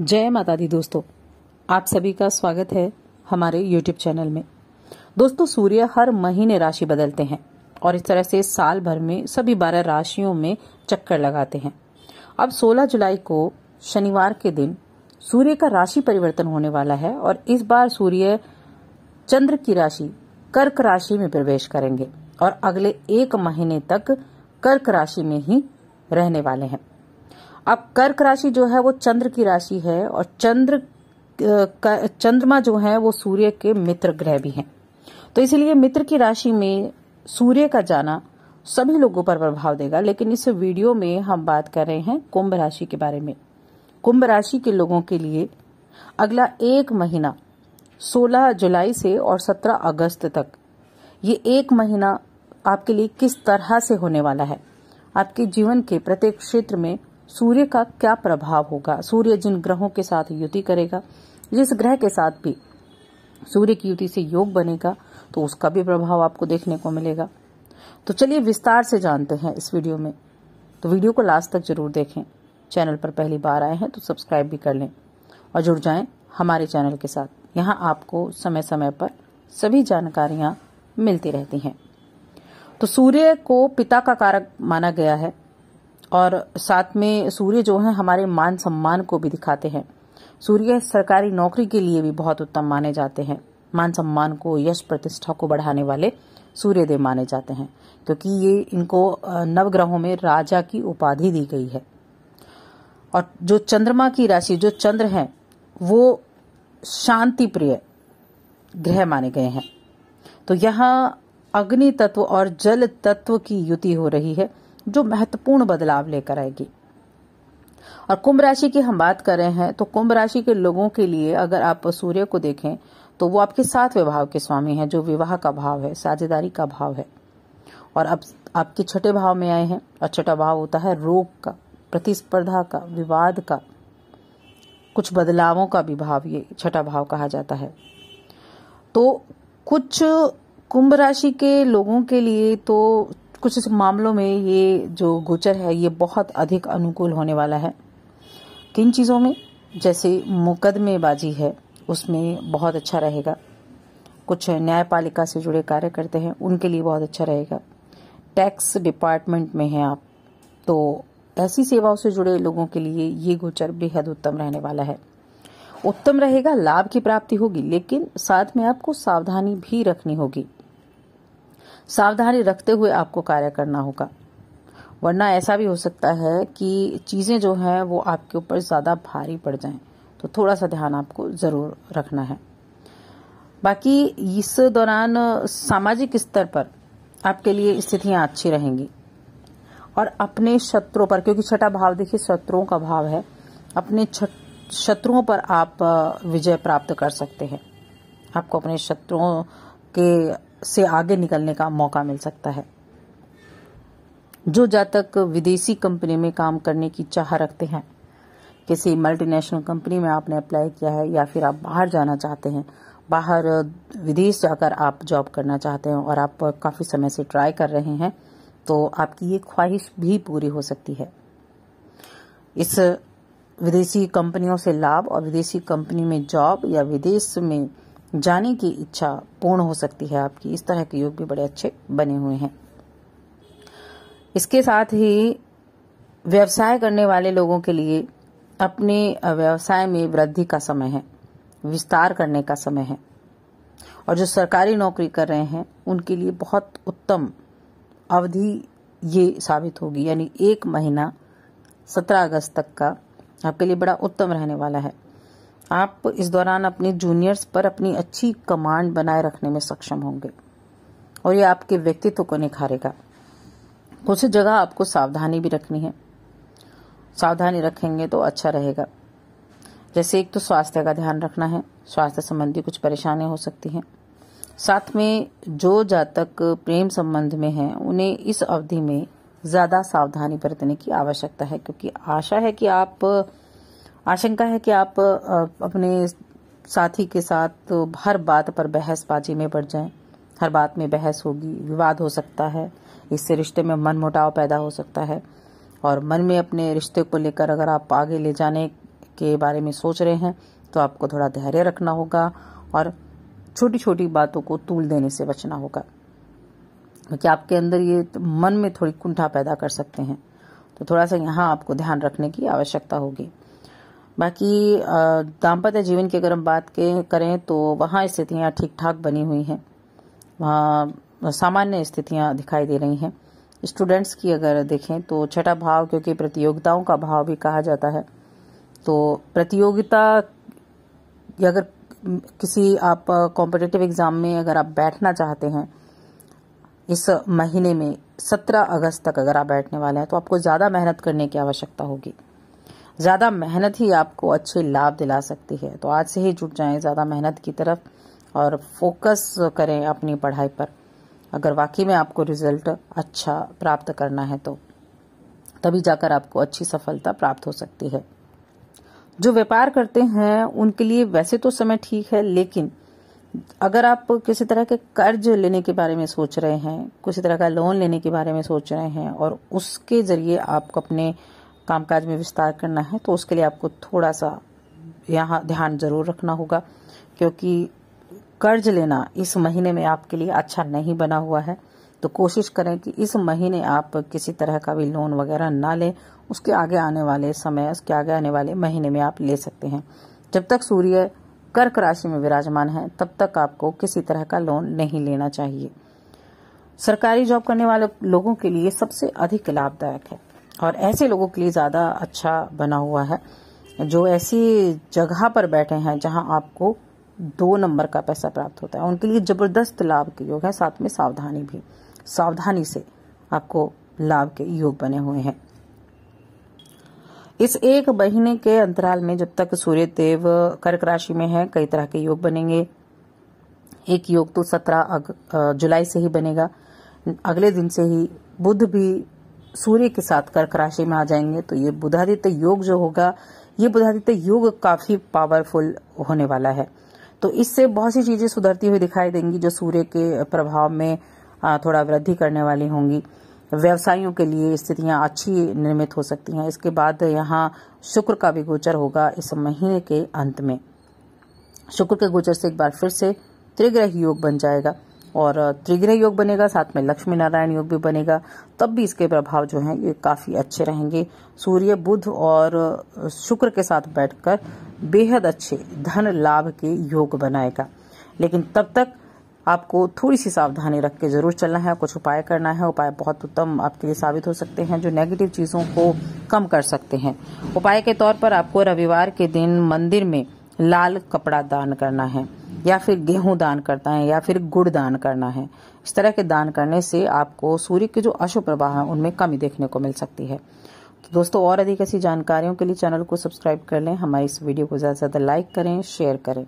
जय माता दी दोस्तों आप सभी का स्वागत है हमारे YouTube चैनल में दोस्तों सूर्य हर महीने राशि बदलते हैं और इस तरह से साल भर में सभी बारह राशियों में चक्कर लगाते हैं अब 16 जुलाई को शनिवार के दिन सूर्य का राशि परिवर्तन होने वाला है और इस बार सूर्य चंद्र की राशि कर्क राशि में प्रवेश करेंगे और अगले एक महीने तक कर्क राशि में ही रहने वाले हैं अब कर्क राशि जो है वो चंद्र की राशि है और चंद्र चंद्रमा जो है वो सूर्य के मित्र ग्रह भी हैं तो इसलिए मित्र की राशि में सूर्य का जाना सभी लोगों पर प्रभाव देगा लेकिन इस वीडियो में हम बात कर रहे हैं कुंभ राशि के बारे में कुंभ राशि के लोगों के लिए अगला एक महीना 16 जुलाई से और 17 अगस्त तक ये एक महीना आपके लिए किस तरह से होने वाला है आपके जीवन के प्रत्येक क्षेत्र में सूर्य का क्या प्रभाव होगा सूर्य जिन ग्रहों के साथ युति करेगा जिस ग्रह के साथ भी सूर्य की युति से योग बनेगा तो उसका भी प्रभाव आपको देखने को मिलेगा तो चलिए विस्तार से जानते हैं इस वीडियो में तो वीडियो को लास्ट तक जरूर देखें चैनल पर पहली बार आए हैं तो सब्सक्राइब भी कर लें और जुड़ जाएं हमारे चैनल के साथ यहां आपको समय समय पर सभी जानकारियां मिलती रहती हैं तो सूर्य को पिता का कारक माना गया है और साथ में सूर्य जो है हमारे मान सम्मान को भी दिखाते हैं सूर्य सरकारी नौकरी के लिए भी बहुत उत्तम माने जाते हैं मान सम्मान को यश प्रतिष्ठा को बढ़ाने वाले सूर्यदेव माने जाते हैं क्योंकि ये इनको नवग्रहों में राजा की उपाधि दी गई है और जो चंद्रमा की राशि जो चंद्र है वो शांति प्रिय ग्रह माने गए हैं तो यहाँ अग्नि तत्व और जल तत्व की युति हो रही है जो महत्वपूर्ण बदलाव लेकर आएगी और कुंभ राशि की हम बात कर रहे हैं तो कुंभ राशि के लोगों के लिए अगर आप सूर्य को देखें तो वो आपके साथ विभाव के स्वामी हैं जो विवाह का भाव है साझेदारी का भाव है और अब आपके छठे भाव में आए हैं और छठा भाव होता है रोग का प्रतिस्पर्धा का विवाद का कुछ बदलावों का भी भाव ये छठा भाव कहा जाता है तो कुछ कुंभ राशि के लोगों के लिए तो कुछ मामलों में ये जो गोचर है ये बहुत अधिक अनुकूल होने वाला है किन चीज़ों में जैसे मुकदमेबाजी है उसमें बहुत अच्छा रहेगा कुछ न्यायपालिका से जुड़े कार्य करते हैं उनके लिए बहुत अच्छा रहेगा टैक्स डिपार्टमेंट में हैं आप तो ऐसी सेवाओं से जुड़े लोगों के लिए ये गोचर बेहद उत्तम रहने वाला है उत्तम रहेगा लाभ की प्राप्ति होगी लेकिन साथ में आपको सावधानी भी रखनी होगी सावधानी रखते हुए आपको कार्य करना होगा वरना ऐसा भी हो सकता है कि चीज़ें जो हैं वो आपके ऊपर ज़्यादा भारी पड़ जाएं तो थोड़ा सा ध्यान आपको ज़रूर रखना है बाकी इस दौरान सामाजिक स्तर पर आपके लिए स्थितियां अच्छी रहेंगी और अपने शत्रुओं पर क्योंकि छठा भाव देखिए शत्रुओं का भाव है अपने शत्रुओं पर आप विजय प्राप्त कर सकते हैं आपको अपने शत्रुओं के से आगे निकलने का मौका मिल सकता है जो जातक विदेशी कंपनी में काम करने की चाह रखते हैं किसी मल्टीनेशनल कंपनी में आपने अप्लाई किया है या फिर आप बाहर जाना चाहते हैं बाहर विदेश जाकर आप जॉब करना चाहते हैं और आप काफ़ी समय से ट्राई कर रहे हैं तो आपकी ये ख्वाहिश भी पूरी हो सकती है इस विदेशी कंपनियों से लाभ और विदेशी कंपनी में जॉब या विदेश में जाने की इच्छा पूर्ण हो सकती है आपकी इस तरह के योग भी बड़े अच्छे बने हुए हैं इसके साथ ही व्यवसाय करने वाले लोगों के लिए अपने व्यवसाय में वृद्धि का समय है विस्तार करने का समय है और जो सरकारी नौकरी कर रहे हैं उनके लिए बहुत उत्तम अवधि ये साबित होगी यानी एक महीना सत्रह अगस्त तक का आपके लिए बड़ा उत्तम रहने वाला है आप इस दौरान अपने जूनियर्स पर अपनी अच्छी कमांड बनाए रखने में सक्षम होंगे और ये आपके व्यक्तित्व को निखारेगा कुछ जगह आपको सावधानी भी रखनी है सावधानी रखेंगे तो अच्छा रहेगा जैसे एक तो स्वास्थ्य का ध्यान रखना है स्वास्थ्य संबंधी कुछ परेशानियां हो सकती हैं साथ में जो जातक प्रेम संबंध में हैं उन्हें इस अवधि में ज़्यादा सावधानी बरतने की आवश्यकता है क्योंकि आशा है कि आप आशंका है कि आप अपने साथी के साथ हर बात पर बहसबाजी में बढ़ जाएं हर बात में बहस होगी विवाद हो सकता है इससे रिश्ते में मन मुटाव पैदा हो सकता है और मन में अपने रिश्ते को लेकर अगर आप आगे ले जाने के बारे में सोच रहे हैं तो आपको थोड़ा धैर्य रखना होगा और छोटी छोटी बातों को तूल देने से बचना होगा क्योंकि आपके अंदर ये तो मन में थोड़ी कुंठा पैदा कर सकते हैं तो थोड़ा सा यहाँ आपको ध्यान रखने की आवश्यकता होगी बाकी दाम्पत्य जीवन की अगर हम बात के करें तो वहाँ स्थितियाँ ठीक ठाक बनी हुई हैं वहाँ सामान्य स्थितियाँ दिखाई दे रही हैं स्टूडेंट्स की अगर देखें तो छठा भाव क्योंकि प्रतियोगिताओं का भाव भी कहा जाता है तो प्रतियोगिता अगर किसी आप कॉम्पिटेटिव एग्ज़ाम में अगर आप बैठना चाहते हैं इस महीने में सत्रह अगस्त तक अगर आप बैठने वाले हैं तो आपको ज़्यादा मेहनत करने की आवश्यकता होगी ज़्यादा मेहनत ही आपको अच्छे लाभ दिला सकती है तो आज से ही जुट जाएं ज़्यादा मेहनत की तरफ और फोकस करें अपनी पढ़ाई पर अगर वाकई में आपको रिजल्ट अच्छा प्राप्त करना है तो तभी जाकर आपको अच्छी सफलता प्राप्त हो सकती है जो व्यापार करते हैं उनके लिए वैसे तो समय ठीक है लेकिन अगर आप किसी तरह के कर्ज लेने के बारे में सोच रहे हैं किसी तरह का लोन लेने के बारे में सोच रहे हैं और उसके जरिए आप अपने कामकाज में विस्तार करना है तो उसके लिए आपको थोड़ा सा यहाँ ध्यान जरूर रखना होगा क्योंकि कर्ज लेना इस महीने में आपके लिए अच्छा नहीं बना हुआ है तो कोशिश करें कि इस महीने आप किसी तरह का भी लोन वगैरह ना लें उसके आगे आने वाले समय उसके आगे आने वाले महीने में आप ले सकते हैं जब तक सूर्य कर्क राशि में विराजमान है तब तक आपको किसी तरह का लोन नहीं लेना चाहिए सरकारी जॉब करने वाले लोगों के लिए सबसे अधिक लाभदायक है और ऐसे लोगों के लिए ज़्यादा अच्छा बना हुआ है जो ऐसी जगह पर बैठे हैं जहां आपको दो नंबर का पैसा प्राप्त होता है उनके लिए जबरदस्त लाभ के योग है साथ में सावधानी भी सावधानी से आपको लाभ के योग बने हुए हैं इस एक महीने के अंतराल में जब तक सूर्य देव कर्क राशि में है कई तरह के योग बनेंगे एक योग तो सत्रह जुलाई से ही बनेगा अगले दिन से ही बुध भी सूर्य के साथ कर्क राशि में आ जाएंगे तो ये बुधादित्य योग जो होगा ये बुधादित्य योग काफी पावरफुल होने वाला है तो इससे बहुत सी चीजें सुधरती हुई दिखाई देंगी जो सूर्य के प्रभाव में थोड़ा वृद्धि करने वाली होंगी व्यवसायियों के लिए स्थितियां अच्छी निर्मित हो सकती हैं इसके बाद यहाँ शुक्र का भी गोचर होगा इस महीने के अंत में शुक्र के गोचर से एक बार फिर से त्रिग्रह योग बन जाएगा और त्रिग्रह योग बनेगा साथ में लक्ष्मी नारायण योग भी बनेगा तब भी इसके प्रभाव जो हैं ये काफ़ी अच्छे रहेंगे सूर्य बुध और शुक्र के साथ बैठकर बेहद अच्छे धन लाभ के योग बनाएगा लेकिन तब तक आपको थोड़ी सी सावधानी रख के जरूर चलना है कुछ उपाय करना है उपाय बहुत उत्तम आपके लिए साबित हो सकते हैं जो नेगेटिव चीज़ों को कम कर सकते हैं उपाय के तौर पर आपको रविवार के दिन मंदिर में लाल कपड़ा दान करना है या फिर गेहूं दान करना है या फिर गुड़ दान करना है इस तरह के दान करने से आपको सूर्य के जो अशुभ प्रभाव है उनमें कमी देखने को मिल सकती है तो दोस्तों और अधिक ऐसी जानकारियों के लिए चैनल को सब्सक्राइब कर लें हमारी इस वीडियो को ज़्यादा से ज़्यादा लाइक करें शेयर करें